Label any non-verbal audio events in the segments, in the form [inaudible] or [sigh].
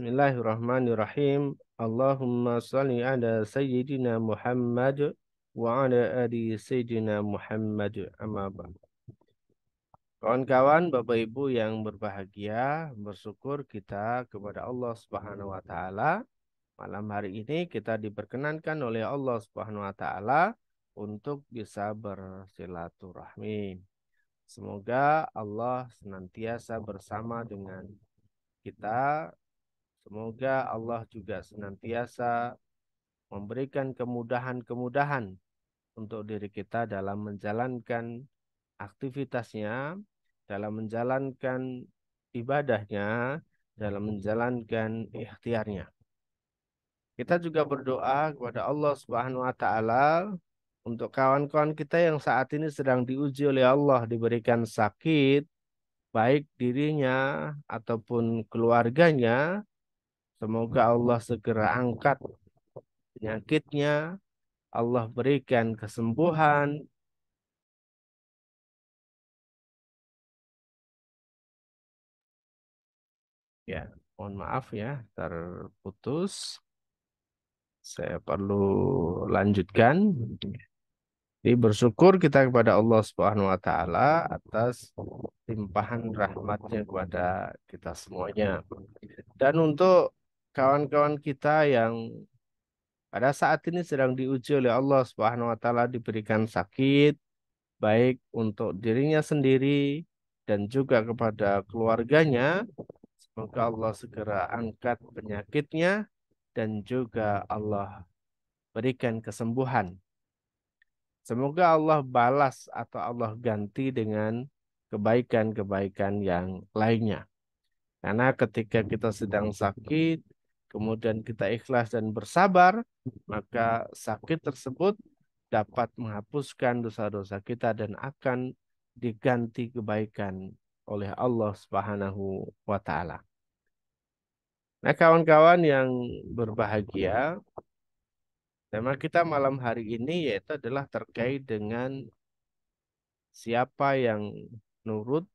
Bismillahirrahmanirrahim. Allahumma salli ala sayyidina Muhammad wa ala ali sayyidina Muhammad amma Kawan-kawan, Bapak Ibu yang berbahagia, bersyukur kita kepada Allah Subhanahu wa taala. Malam hari ini kita diperkenankan oleh Allah Subhanahu wa taala untuk bisa bersilaturahmi. Semoga Allah senantiasa bersama dengan kita Semoga Allah juga senantiasa memberikan kemudahan-kemudahan untuk diri kita dalam menjalankan aktivitasnya, dalam menjalankan ibadahnya, dalam menjalankan ikhtiarnya. Kita juga berdoa kepada Allah Subhanahu wa taala untuk kawan-kawan kita yang saat ini sedang diuji oleh Allah diberikan sakit baik dirinya ataupun keluarganya Semoga Allah segera angkat penyakitnya. Allah berikan kesembuhan, Ya, mohon maaf ya, terputus. Saya perlu lanjutkan. Jadi bersyukur kita kepada Allah Subhanahu wa taala atas limpahan rahmatnya kepada kita semuanya. Dan untuk kawan-kawan kita yang pada saat ini sedang diuji oleh Allah Subhanahu wa taala diberikan sakit baik untuk dirinya sendiri dan juga kepada keluarganya. Semoga Allah segera angkat penyakitnya dan juga Allah berikan kesembuhan. Semoga Allah balas atau Allah ganti dengan kebaikan-kebaikan yang lainnya. Karena ketika kita sedang sakit, kemudian kita ikhlas dan bersabar, maka sakit tersebut dapat menghapuskan dosa-dosa kita dan akan diganti kebaikan oleh Allah Subhanahu wa taala. Nah, kawan-kawan yang berbahagia, tema kita malam hari ini yaitu adalah terkait dengan siapa yang nurut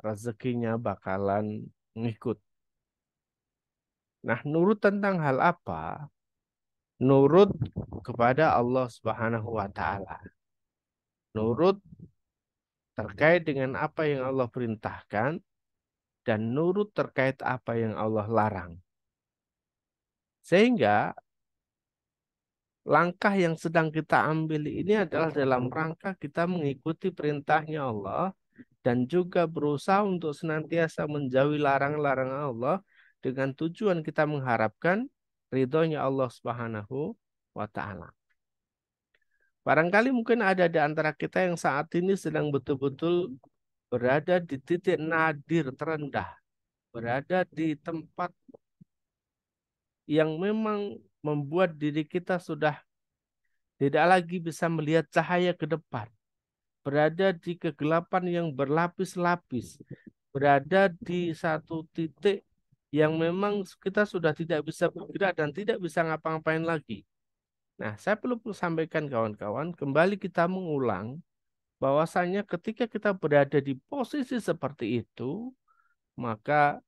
rezekinya bakalan ngikut. Nah, nurut tentang hal apa? Nurut kepada Allah Subhanahu wa taala. Nurut terkait dengan apa yang Allah perintahkan dan nurut terkait apa yang Allah larang. Sehingga langkah yang sedang kita ambil ini adalah dalam rangka kita mengikuti perintahnya Allah dan juga berusaha untuk senantiasa menjauhi larang-larang Allah dengan tujuan kita mengharapkan ridhonya Allah Subhanahu wa taala. Barangkali mungkin ada di antara kita yang saat ini sedang betul-betul berada di titik nadir terendah, berada di tempat yang memang membuat diri kita sudah tidak lagi bisa melihat cahaya ke depan, berada di kegelapan yang berlapis-lapis, berada di satu titik yang memang kita sudah tidak bisa bergerak dan tidak bisa ngapa-ngapain lagi. Nah, saya perlu sampaikan kawan-kawan, kembali kita mengulang bahwasanya ketika kita berada di posisi seperti itu, maka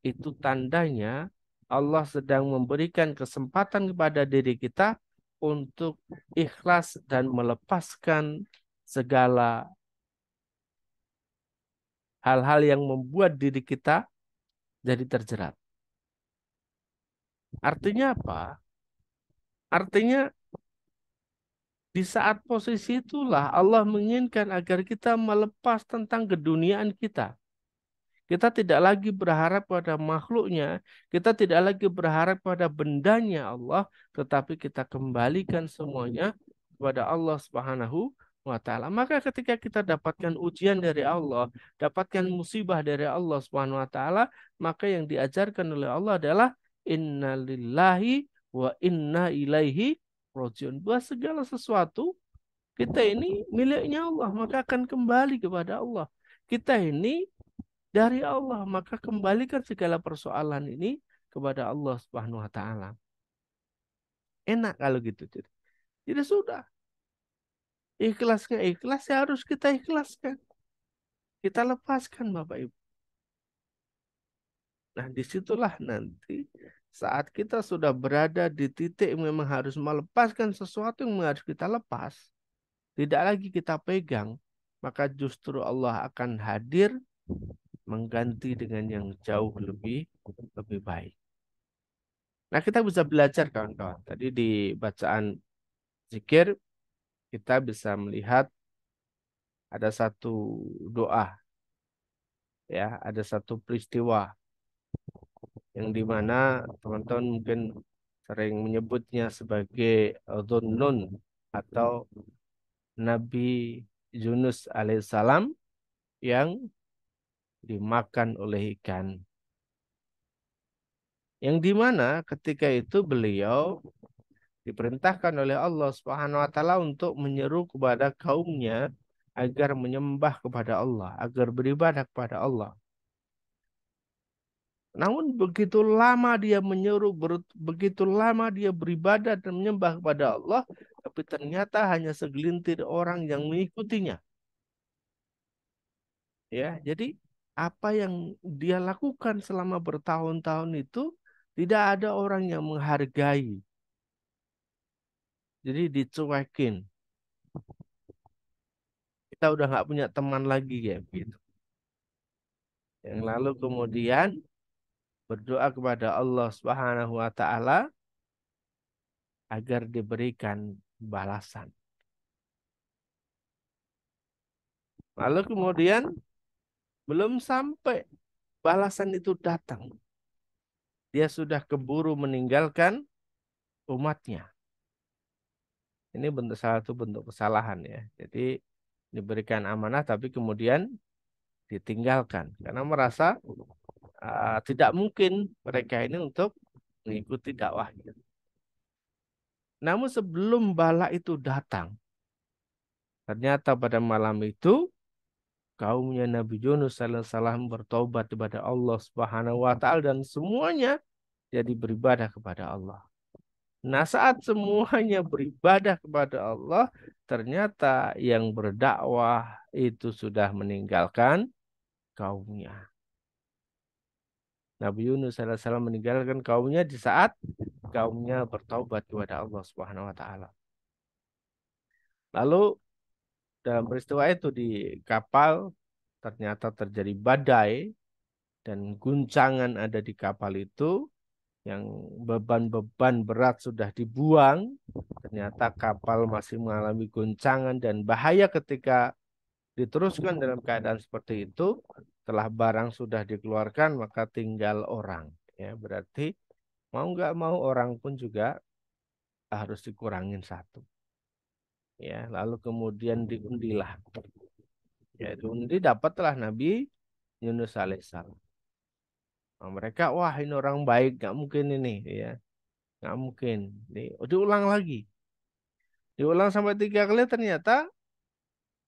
itu tandanya Allah sedang memberikan kesempatan kepada diri kita untuk ikhlas dan melepaskan segala hal-hal yang membuat diri kita jadi terjerat. Artinya apa? Artinya di saat posisi itulah Allah menginginkan agar kita melepas tentang keduniaan kita. Kita tidak lagi berharap pada makhluknya, kita tidak lagi berharap pada bendanya Allah, tetapi kita kembalikan semuanya kepada Allah Subhanahu wa taala. Maka ketika kita dapatkan ujian dari Allah, dapatkan musibah dari Allah Subhanahu wa taala, maka yang diajarkan oleh Allah adalah innalillahi wa inna ilaihi rojiun. Buat segala sesuatu kita ini miliknya Allah, maka akan kembali kepada Allah. Kita ini dari Allah, maka kembalikan segala persoalan ini kepada Allah Subhanahu wa taala. Enak kalau gitu. Jadi sudah, Ikhlasnya ikhlas ya harus kita ikhlaskan. Kita lepaskan Bapak Ibu. Nah disitulah nanti saat kita sudah berada di titik memang harus melepaskan sesuatu yang harus kita lepas. Tidak lagi kita pegang. Maka justru Allah akan hadir mengganti dengan yang jauh lebih lebih baik. Nah, kita bisa belajar kawan-kawan. Tadi di bacaan zikir kita bisa melihat ada satu doa ya ada satu peristiwa yang dimana teman-teman mungkin sering menyebutnya sebagai Dhunnun atau Nabi Yunus alaihissalam yang dimakan oleh ikan. Yang dimana ketika itu beliau diperintahkan oleh Allah Subhanahu wa taala untuk menyeru kepada kaumnya agar menyembah kepada Allah, agar beribadah kepada Allah. Namun begitu lama dia menyeru, begitu lama dia beribadah dan menyembah kepada Allah, tapi ternyata hanya segelintir orang yang mengikutinya. Ya, jadi apa yang dia lakukan selama bertahun-tahun itu tidak ada orang yang menghargai, jadi dicuekin. Kita udah nggak punya teman lagi ya begitu. Yang lalu kemudian berdoa kepada Allah Subhanahu wa taala agar diberikan balasan. Lalu kemudian belum sampai balasan itu datang. Dia sudah keburu meninggalkan umatnya ini bentuk salah satu bentuk kesalahan ya. Jadi diberikan amanah tapi kemudian ditinggalkan karena merasa uh, tidak mungkin mereka ini untuk mengikuti dakwah. Gitu. Namun sebelum bala itu datang, ternyata pada malam itu kaumnya Nabi Yunus salam bertobat kepada Allah Subhanahu wa taala dan semuanya jadi beribadah kepada Allah. Nah, saat semuanya beribadah kepada Allah, ternyata yang berdakwah itu sudah meninggalkan kaumnya. Nabi Yunus alaihissalam meninggalkan kaumnya di saat kaumnya bertaubat kepada Allah Subhanahu wa taala. Lalu dalam peristiwa itu di kapal ternyata terjadi badai dan guncangan ada di kapal itu yang beban-beban berat sudah dibuang, ternyata kapal masih mengalami guncangan dan bahaya ketika diteruskan dalam keadaan seperti itu, telah barang sudah dikeluarkan maka tinggal orang. Ya, berarti mau nggak mau orang pun juga harus dikurangin satu. Ya, lalu kemudian diundilah. Ya, diundi dapatlah Nabi Yunus alaihissalam. Nah, mereka wah ini orang baik nggak mungkin ini ya nggak mungkin Di, oh, diulang lagi diulang sampai tiga kali ternyata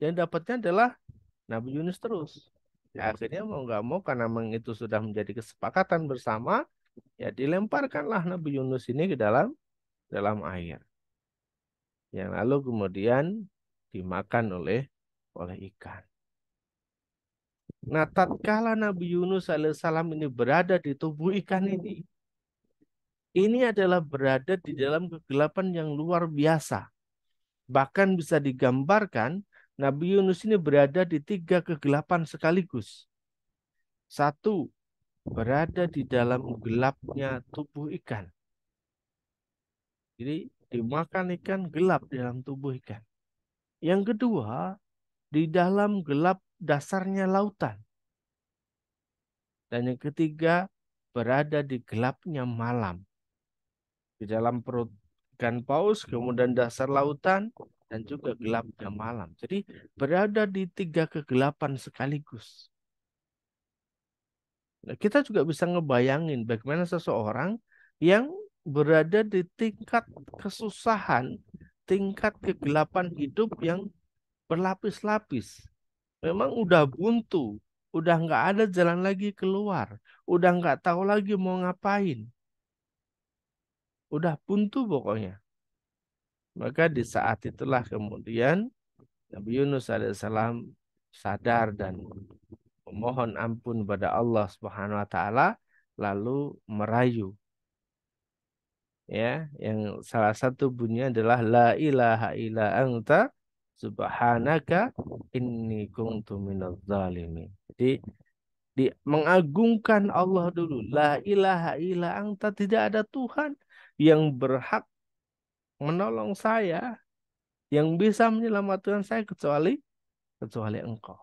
yang dapatnya adalah Nabi Yunus terus ya, iya. akhirnya mau nggak mau karena memang itu sudah menjadi kesepakatan bersama ya dilemparkanlah Nabi Yunus ini ke dalam dalam air yang lalu kemudian dimakan oleh oleh ikan Nah, tatkala Nabi Yunus alaihissalam ini berada di tubuh ikan ini, ini adalah berada di dalam kegelapan yang luar biasa. Bahkan bisa digambarkan Nabi Yunus ini berada di tiga kegelapan sekaligus. Satu, berada di dalam gelapnya tubuh ikan. Jadi dimakan ikan gelap di dalam tubuh ikan. Yang kedua, di dalam gelap dasarnya lautan. Dan yang ketiga, berada di gelapnya malam. Di dalam perut ikan paus, kemudian dasar lautan, dan juga gelapnya malam. Jadi berada di tiga kegelapan sekaligus. Nah, kita juga bisa ngebayangin bagaimana seseorang yang berada di tingkat kesusahan, tingkat kegelapan hidup yang berlapis-lapis memang udah buntu, udah nggak ada jalan lagi keluar, udah nggak tahu lagi mau ngapain. Udah buntu pokoknya. Maka di saat itulah kemudian Nabi Yunus alaihissalam sadar dan memohon ampun pada Allah Subhanahu wa taala lalu merayu. Ya, yang salah satu bunyinya adalah la ilaha illa anta Subhanaka inni kuntu minadz zalimin. Jadi di, mengagungkan Allah dulu. La ilaha illa anta tidak ada Tuhan yang berhak menolong saya yang bisa menyelamatkan saya kecuali kecuali engkau.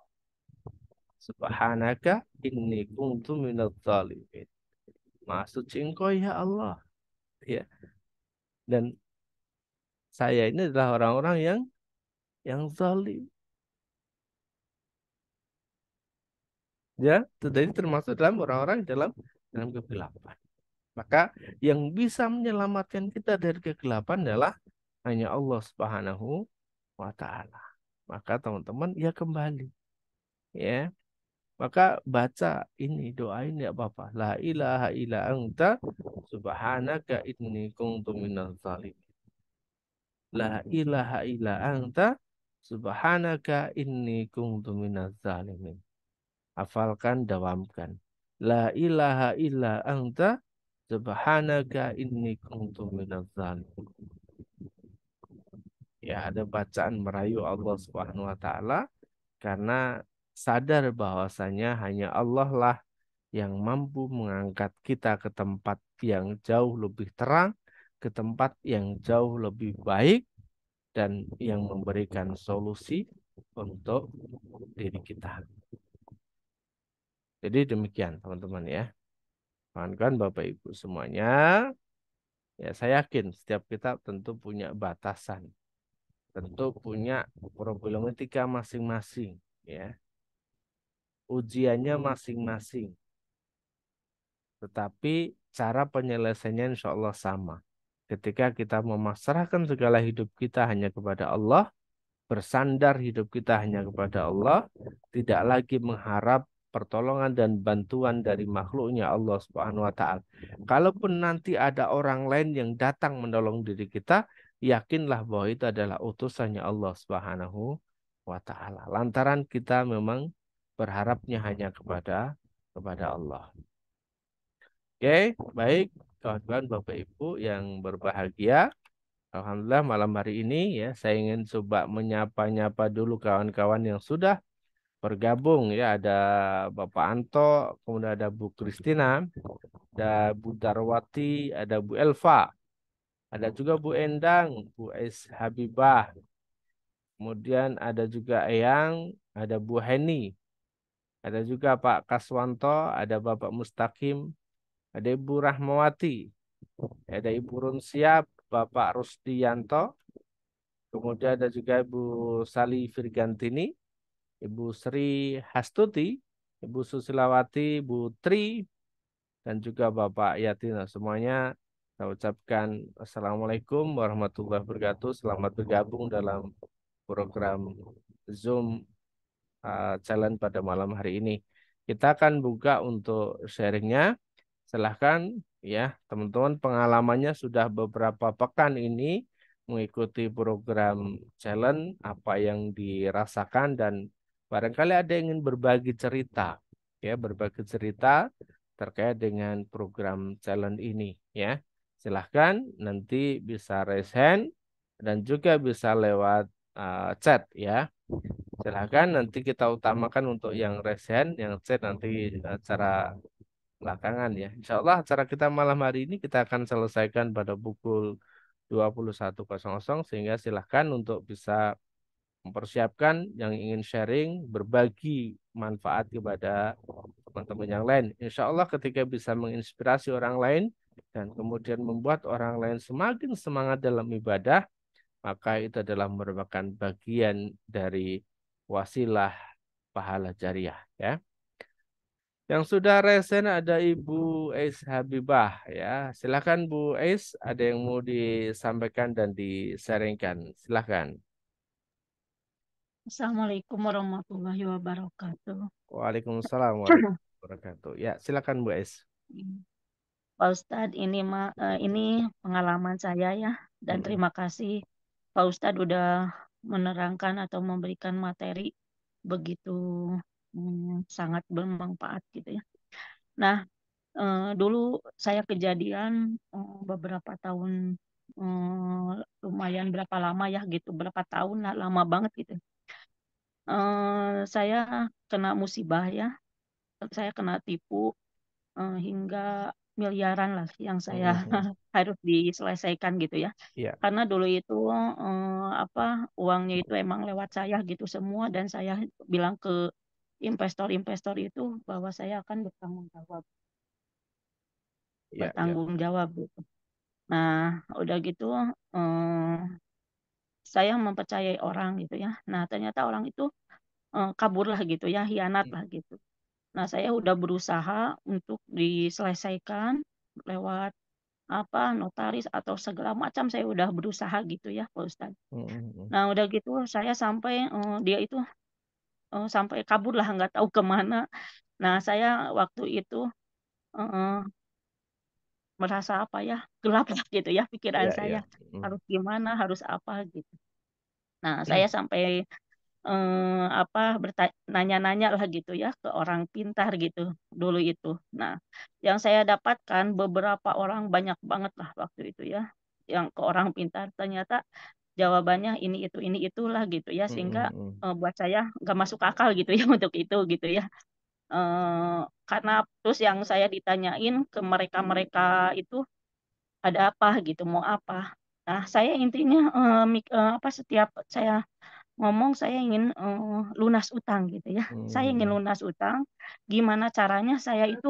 Subhanaka inni kuntu minadz zalimin. Maksud engkau ya Allah. Ya. Dan saya ini adalah orang-orang yang yang zalim. Ya, jadi termasuk dalam orang-orang dalam dalam kegelapan. Maka yang bisa menyelamatkan kita dari kegelapan adalah hanya Allah Subhanahu wa taala. Maka teman-teman ya kembali. Ya. Maka baca ini doa ini ya apa-apa. La ilaha illa anta subhanaka inni kuntu minaz zalimin. La ilaha illa anta Subhanaka inni kuntu minaz zalimin. Hafalkan, dawamkan. La ilaha illa anta subhanaka inni kuntu minaz zalimin. Ya, ada bacaan merayu Allah Subhanahu wa taala karena sadar bahwasanya hanya Allah lah yang mampu mengangkat kita ke tempat yang jauh lebih terang, ke tempat yang jauh lebih baik, dan yang memberikan solusi untuk diri kita. Jadi demikian teman-teman ya. kawan Bapak Ibu semuanya, ya saya yakin setiap kita tentu punya batasan. Tentu punya problematika masing-masing ya. Ujiannya masing-masing. Tetapi cara penyelesaiannya insya Allah sama. Ketika kita memasrahkan segala hidup kita hanya kepada Allah, bersandar hidup kita hanya kepada Allah, tidak lagi mengharap pertolongan dan bantuan dari makhluknya Allah Subhanahu wa taala. Kalaupun nanti ada orang lain yang datang menolong diri kita, yakinlah bahwa itu adalah utusannya Allah Subhanahu wa taala. Lantaran kita memang berharapnya hanya kepada kepada Allah. Oke, okay, baik kawan-kawan Bapak Ibu yang berbahagia. Alhamdulillah malam hari ini ya saya ingin coba menyapa-nyapa dulu kawan-kawan yang sudah bergabung ya ada Bapak Anto, kemudian ada Bu Kristina, ada Bu Darwati, ada Bu Elva, ada juga Bu Endang, Bu Es Habibah, kemudian ada juga Eyang, ada Bu Heni, ada juga Pak Kaswanto, ada Bapak Mustaqim ada Ibu Rahmawati, ada Ibu Runsia, Bapak rustianto, kemudian ada juga Ibu Sali Virgantini, Ibu Sri Hastuti, Ibu Susilawati, Ibu Tri, dan juga Bapak Yatina. Nah, semuanya saya ucapkan Assalamualaikum warahmatullahi wabarakatuh. Selamat bergabung dalam program Zoom uh, Challenge pada malam hari ini. Kita akan buka untuk sharingnya. Silahkan ya teman-teman pengalamannya sudah beberapa pekan ini mengikuti program challenge apa yang dirasakan dan barangkali ada yang ingin berbagi cerita ya berbagi cerita terkait dengan program challenge ini ya silahkan nanti bisa raise hand dan juga bisa lewat uh, chat ya silahkan nanti kita utamakan untuk yang raise hand yang chat nanti cara belakangan ya. Insya Allah acara kita malam hari ini kita akan selesaikan pada pukul 21.00 sehingga silahkan untuk bisa mempersiapkan yang ingin sharing, berbagi manfaat kepada teman-teman yang lain. Insya Allah ketika bisa menginspirasi orang lain dan kemudian membuat orang lain semakin semangat dalam ibadah, maka itu adalah merupakan bagian dari wasilah pahala jariah. Ya. Yang sudah resen ada Ibu Es Habibah ya. Silakan Bu Es, ada yang mau disampaikan dan disaringkan. Silakan. Assalamualaikum warahmatullahi wabarakatuh. Waalaikumsalam warahmatullahi wabarakatuh. Ya, silakan Bu Es. Pak Ustadz, ini ma eh, ini pengalaman saya ya dan terima kasih Pak Ustadz udah menerangkan atau memberikan materi begitu hmm, sangat bermanfaat gitu ya. Nah, eh, dulu saya kejadian eh, beberapa tahun eh, lumayan berapa lama ya gitu, berapa tahun lah, lama banget gitu. saya kena musibah ya, saya kena tipu hingga miliaran lah yang saya mm-hmm. [laughs] harus diselesaikan gitu ya. Yeah. Karena dulu itu eh, apa uangnya itu emang lewat saya gitu semua dan saya bilang ke investor-investor itu bahwa saya akan bertanggung jawab. Ya, bertanggung ya. jawab gitu. Nah, udah gitu eh, saya mempercayai orang gitu ya. Nah, ternyata orang itu eh, kabur lah gitu ya, hianat hmm. lah gitu. Nah, saya udah berusaha untuk diselesaikan lewat apa notaris atau segala macam saya udah berusaha gitu ya Pak Ustadz. -hmm. hmm, hmm. Nah udah gitu saya sampai uh, dia itu uh, sampai kabur lah nggak tahu kemana. Nah saya waktu itu uh, merasa apa ya gelap lah [laughs] gitu ya pikiran yeah, iya. saya yeah. Mm. harus gimana harus apa gitu. Nah mm. saya hmm. sampai uh, apa bertanya-nanya lah gitu ya ke orang pintar gitu dulu itu. Nah yang saya dapatkan beberapa orang banyak banget lah waktu itu ya yang ke orang pintar ternyata jawabannya ini itu ini itulah gitu ya hmm, sehingga mm -hmm. hmm. Eh, buat saya nggak masuk akal gitu ya [laughs] untuk itu gitu ya eh, karena terus yang saya ditanyain ke mereka mereka itu ada apa gitu mau apa nah saya intinya eh, apa setiap saya ngomong saya ingin lunas utang gitu ya mm hmm. saya ingin hmm. lunas utang gimana caranya saya itu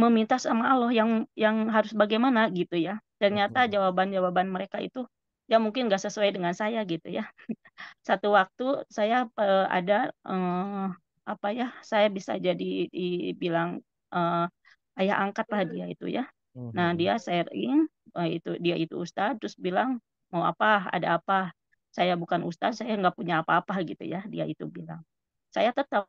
meminta sama Allah yang yang harus bagaimana gitu ya ternyata jawaban-jawaban mereka itu Ya mungkin nggak sesuai dengan saya gitu ya. [laughs] Satu waktu saya uh, ada uh, apa ya, saya bisa jadi dibilang uh, ayah angkat lah dia itu ya. Nah mm-hmm. dia sharing uh, itu dia itu ustadz terus bilang mau apa ada apa saya bukan ustadz saya nggak punya apa-apa gitu ya dia itu bilang saya tetap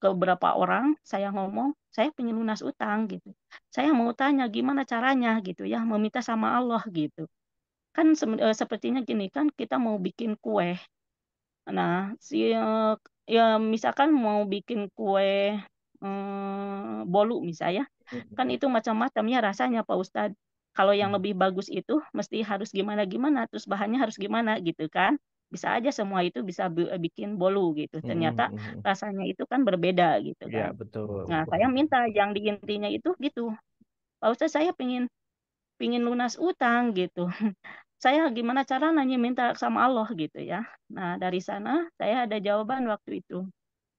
ke beberapa orang saya ngomong saya pengen lunas utang gitu saya mau tanya gimana caranya gitu ya meminta sama Allah gitu kan uh, sepertinya gini kan kita mau bikin kue nah si uh, ya misalkan mau bikin kue uh, bolu misalnya mm-hmm. kan itu macam-macamnya rasanya Pak Ustad, kalau yang mm-hmm. lebih bagus itu mesti harus gimana gimana terus bahannya harus gimana gitu kan bisa aja semua itu bisa bikin bolu gitu ternyata mm-hmm, rasanya itu kan berbeda gitu iya, kan ya, betul. nah saya minta yang di intinya itu gitu Pak Ustad saya pengen pingin lunas utang gitu. [laughs] Saya gimana cara nanya minta sama Allah gitu ya. Nah dari sana saya ada jawaban waktu itu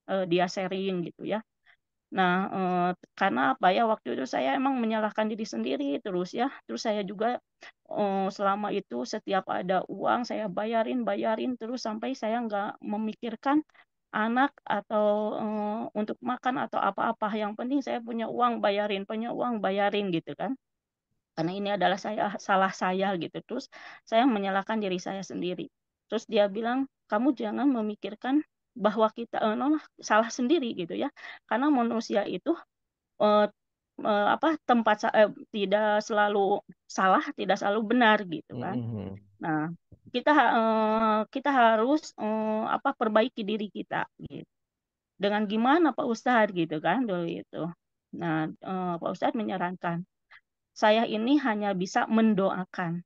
uh, dia sharing gitu ya. Nah uh, karena apa ya waktu itu saya emang menyalahkan diri sendiri terus ya. Terus saya juga uh, selama itu setiap ada uang saya bayarin bayarin terus sampai saya nggak memikirkan anak atau uh, untuk makan atau apa-apa yang penting saya punya uang bayarin punya uang bayarin gitu kan karena ini adalah saya salah saya gitu terus saya menyalahkan diri saya sendiri terus dia bilang kamu jangan memikirkan bahwa kita eh, non salah sendiri gitu ya karena manusia itu eh, eh, apa tempat eh, tidak selalu salah tidak selalu benar gitu kan mm -hmm. nah kita eh, kita harus eh, apa perbaiki diri kita gitu dengan gimana Pak Ustadz gitu kan dulu itu nah eh, Pak Ustadz menyarankan saya ini hanya bisa mendoakan.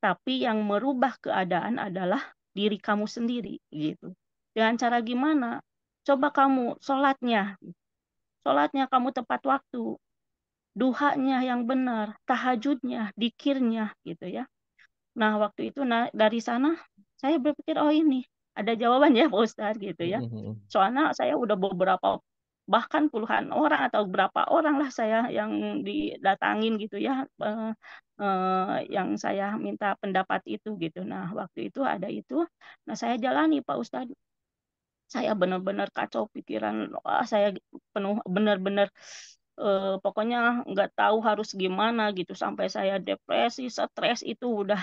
Tapi yang merubah keadaan adalah diri kamu sendiri gitu. Dengan cara gimana? Coba kamu sholatnya, sholatnya kamu tepat waktu, duhanya yang benar, tahajudnya, dikirnya gitu ya. Nah waktu itu nah, dari sana saya berpikir oh ini ada jawaban ya Pak Ustadz gitu ya. Hmm, hmm, hmm. Soalnya saya udah beberapa bahkan puluhan orang atau berapa orang lah saya yang didatangin gitu ya eh, eh, yang saya minta pendapat itu gitu nah waktu itu ada itu nah saya jalani Pak Ustadz saya benar-benar kacau pikiran wah, saya penuh benar-benar eh, pokoknya nggak tahu harus gimana gitu sampai saya depresi stres itu udah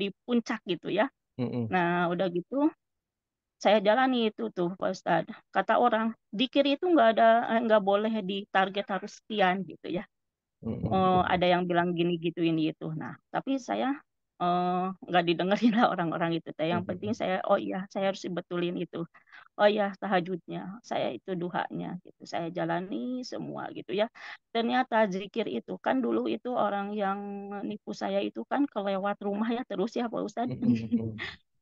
di puncak gitu ya mm -hmm. nah udah gitu saya jalani itu tuh Pak Ustadz. Kata orang, dikir itu nggak ada eh, nggak boleh di target harus sekian gitu ya. Mm -hmm. Uh, ada yang bilang gini gitu ini itu. Nah, tapi saya eh, nggak uh, didengerin [laughs] lah orang-orang itu. Yang penting saya oh iya saya harus betulin itu. Oh iya tahajudnya, saya itu duhanya gitu. Saya jalani semua gitu ya. Ternyata zikir itu kan dulu itu orang yang nipu saya itu kan kelewat rumah ya terus ya Pak ustad. Mm -hmm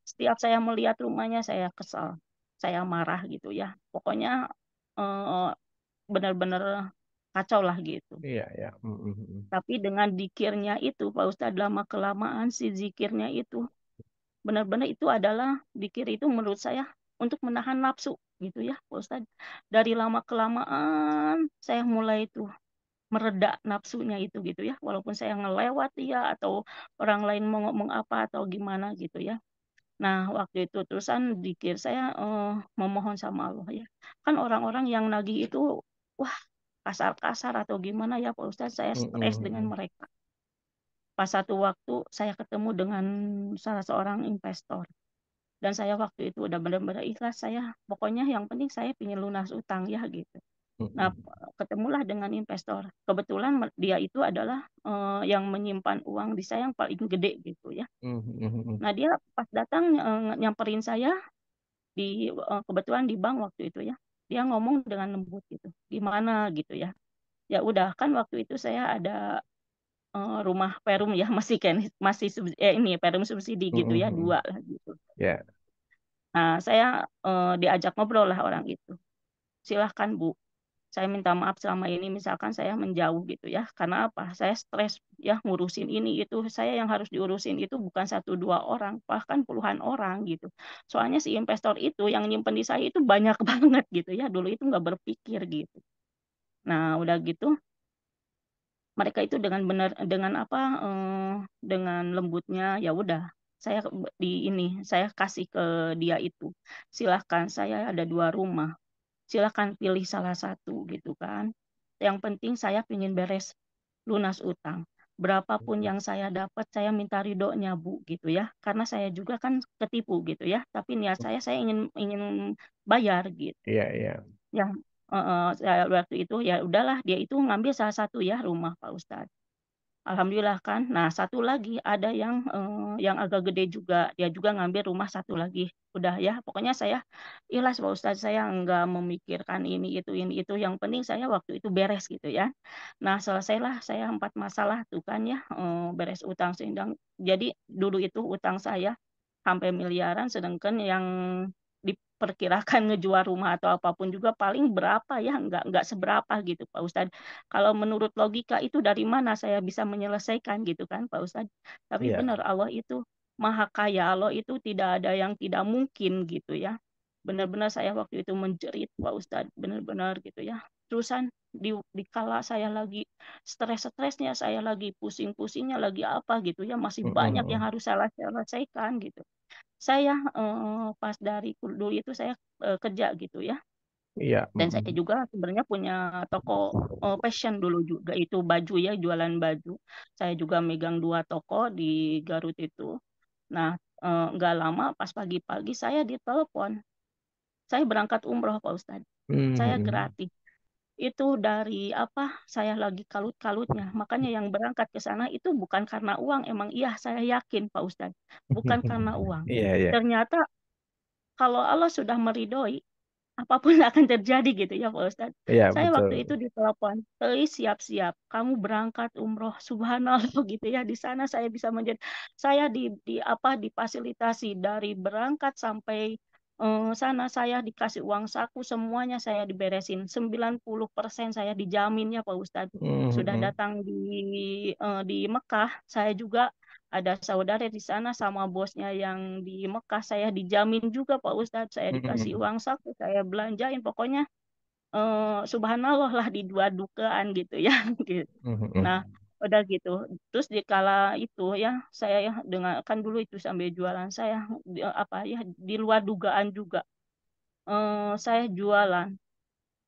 setiap saya melihat rumahnya saya kesal saya marah gitu ya pokoknya eh, benar-benar kacau lah gitu. Iya, ya. Hmm, hmm, hmm. Tapi dengan dikirnya itu, Pak Ustadz, lama kelamaan si zikirnya itu, benar-benar itu adalah dikir itu menurut saya untuk menahan nafsu gitu ya, Pak Ustadz. Dari lama kelamaan saya mulai itu meredak nafsunya itu gitu ya, walaupun saya ngelewati ya atau orang lain mau ngomong apa atau gimana gitu ya. Nah, waktu itu terusan dikir saya uh, memohon sama Allah ya. Kan orang-orang yang nagih itu wah kasar-kasar atau gimana ya Pak Ustaz, saya stres mm-hmm. dengan mereka. Pas satu waktu saya ketemu dengan salah seorang investor. Dan saya waktu itu udah benar-benar ikhlas saya. Pokoknya yang penting saya ingin lunas utang ya gitu. Nah, ketemulah dengan investor. Kebetulan dia itu adalah uh, yang menyimpan uang di saya yang paling gede gitu ya. Nah, dia pas datang uh, nyamperin saya di uh, kebetulan di bank waktu itu ya. Dia ngomong dengan lembut gitu. Gimana gitu ya. Ya udah kan waktu itu saya ada uh, rumah perum ya [laughs] masih kan masih sub, ya ini perum subsidi gitu ya dua lah gitu. Yeah. Nah, saya uh, diajak ngobrol lah orang itu. Silahkan Bu, saya minta maaf selama ini misalkan saya menjauh gitu ya karena apa saya stres ya ngurusin ini itu saya yang harus diurusin itu bukan satu dua orang bahkan puluhan orang gitu soalnya si investor itu yang nyimpen di saya itu banyak [laughs] banget gitu ya dulu itu nggak berpikir gitu nah udah gitu mereka itu dengan benar dengan apa eh, dengan lembutnya ya udah saya di ini saya kasih ke dia itu silahkan saya ada dua rumah silahkan pilih salah satu gitu kan. Yang penting saya ingin beres lunas utang. Berapapun hmm. yang saya dapat, saya minta ridhonya bu gitu ya. Karena saya juga kan ketipu gitu ya. Tapi niat saya saya ingin ingin bayar gitu. Iya yeah, iya. Yang uh, uh, waktu itu ya udahlah dia itu ngambil salah satu ya rumah Pak Ustadz. Alhamdulillah kan. Nah, satu lagi ada yang eh, yang agak gede juga. Dia juga ngambil rumah satu lagi. Udah ya, pokoknya saya ikhlas Pak Ustadz. Saya nggak memikirkan ini itu ini itu. Yang penting saya waktu itu beres gitu ya. Nah, selesailah saya empat masalah tuh kan ya. Eh, beres utang sindang. Jadi dulu itu utang saya sampai miliaran sedangkan yang perkirakan ngejual rumah atau apapun juga paling berapa ya nggak nggak seberapa gitu Pak Ustadz kalau menurut logika itu dari mana saya bisa menyelesaikan gitu kan Pak Ustadz tapi yeah. benar Allah itu maha kaya Allah itu tidak ada yang tidak mungkin gitu ya benar-benar saya waktu itu menjerit Pak Ustadz benar-benar gitu ya terusan di dikala saya lagi stres-stresnya saya lagi pusing-pusingnya lagi apa gitu ya masih banyak yang harus saya selesaikan gitu saya uh, pas dari dulu itu saya uh, kerja gitu ya. Iya. Dan saya juga sebenarnya punya toko uh, fashion dulu juga itu baju ya jualan baju. Saya juga megang dua toko di Garut itu. Nah nggak uh, lama pas pagi-pagi saya ditelepon. Saya berangkat umroh Pak Ustadz. Hmm. Saya gratis itu dari apa saya lagi kalut-kalutnya makanya yang berangkat ke sana itu bukan karena uang emang iya saya yakin Pak Ustadz bukan karena [laughs] uang yeah, yeah. ternyata kalau Allah sudah meridoi apapun [laughs] akan terjadi gitu ya Pak Ustadz yeah, saya betul. waktu itu ditelepon eh siap-siap kamu berangkat umroh [laughs] subhanallah gitu ya di sana saya bisa menjadi saya di, di apa difasilitasi dari berangkat sampai eh, sana saya dikasih uang saku semuanya saya diberesin 90% saya dijaminnya Pak Ustadz mm-hmm. sudah datang di eh, di Mekah saya juga ada saudara di sana sama bosnya yang di Mekah saya dijamin juga Pak Ustadz saya mm-hmm. dikasih mm-hmm. uang saku saya belanjain pokoknya eh, subhanallah lah di dua dukaan gitu ya [laughs] gitu. Mm-hmm. nah udah gitu terus di kala itu ya saya ya dengan kan dulu itu sambil jualan saya apa ya di luar dugaan juga eh, saya jualan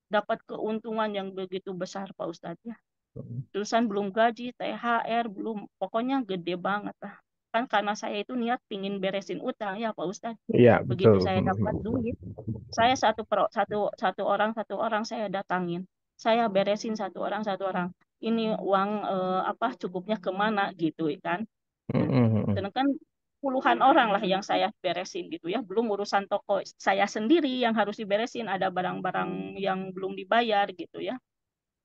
dapat keuntungan yang begitu besar Pak Ustadz ya hmm. terusan belum gaji THR belum pokoknya gede banget lah kan karena saya itu niat pingin beresin utang ya Pak Ustadz. ya, begitu. Betul. saya hmm, dapat hmm, duit, saya satu pro, satu satu orang satu orang saya datangin, saya beresin satu orang satu orang ini uang uh, apa cukupnya kemana gitu ya kan mm kan puluhan orang lah yang saya beresin gitu ya belum urusan toko saya sendiri yang harus diberesin ada barang-barang yang belum dibayar gitu ya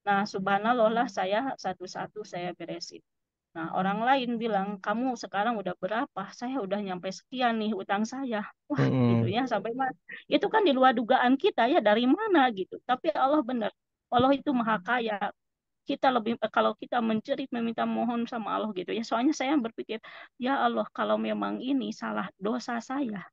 nah subhanallah lah saya satu-satu saya beresin Nah, orang lain bilang, kamu sekarang udah berapa? Saya udah nyampe sekian nih utang saya. Wah, mm -hmm. gitu ya sampai mana? Itu kan di luar dugaan kita ya dari mana gitu. Tapi Allah benar. Allah itu maha kaya kita lebih eh, kalau kita menjerit meminta mohon sama Allah gitu ya soalnya saya berpikir ya Allah kalau memang ini salah dosa saya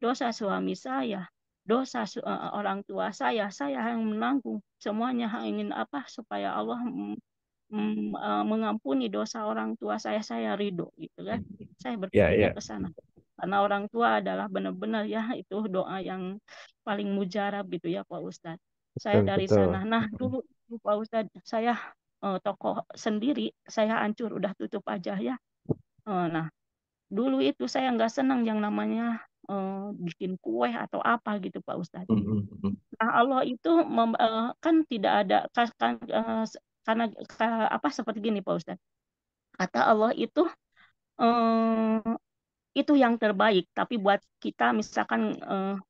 dosa suami saya dosa su eh, eh, orang tua saya saya yang menanggung semuanya ingin apa supaya Allah mengampuni dosa orang tua saya saya ridho gitu kan saya ya, berpikir yeah, yeah. ke sana karena orang tua adalah benar-benar ya itu doa yang paling mujarab gitu ya Pak Ustadz saya betul, dari betul. sana nah dulu Pak Ustadz saya uh, eh, toko sendiri saya hancur udah tutup aja ya uh, nah dulu itu saya nggak senang yang namanya uh, bikin kue atau apa gitu Pak Ustadz. Hmm, hmm, hmm. Nah Allah itu mem, kan tidak ada kan, uh, karena apa seperti gini Pak Ustadz. Kata Allah itu uh, itu yang terbaik tapi buat kita misalkan uh,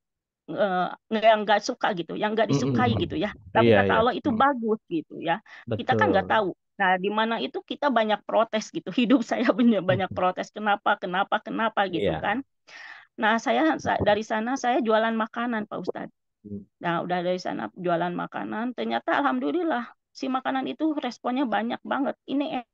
uh, yang nggak suka gitu, yang nggak disukai mm-hmm. gitu ya. Tapi yeah, kata yeah. Allah itu bagus gitu ya. Betul. Kita kan nggak tahu. Nah, di mana itu kita banyak protes gitu. [laughs] Hidup saya punya banyak protes. Kenapa? Kenapa? Kenapa [laughs] iya. gitu yeah. kan. Nah, saya dari sana saya jualan makanan, Pak Ustadz. Hmm. Nah, udah dari sana jualan makanan, ternyata alhamdulillah si makanan itu responnya banyak banget. Ini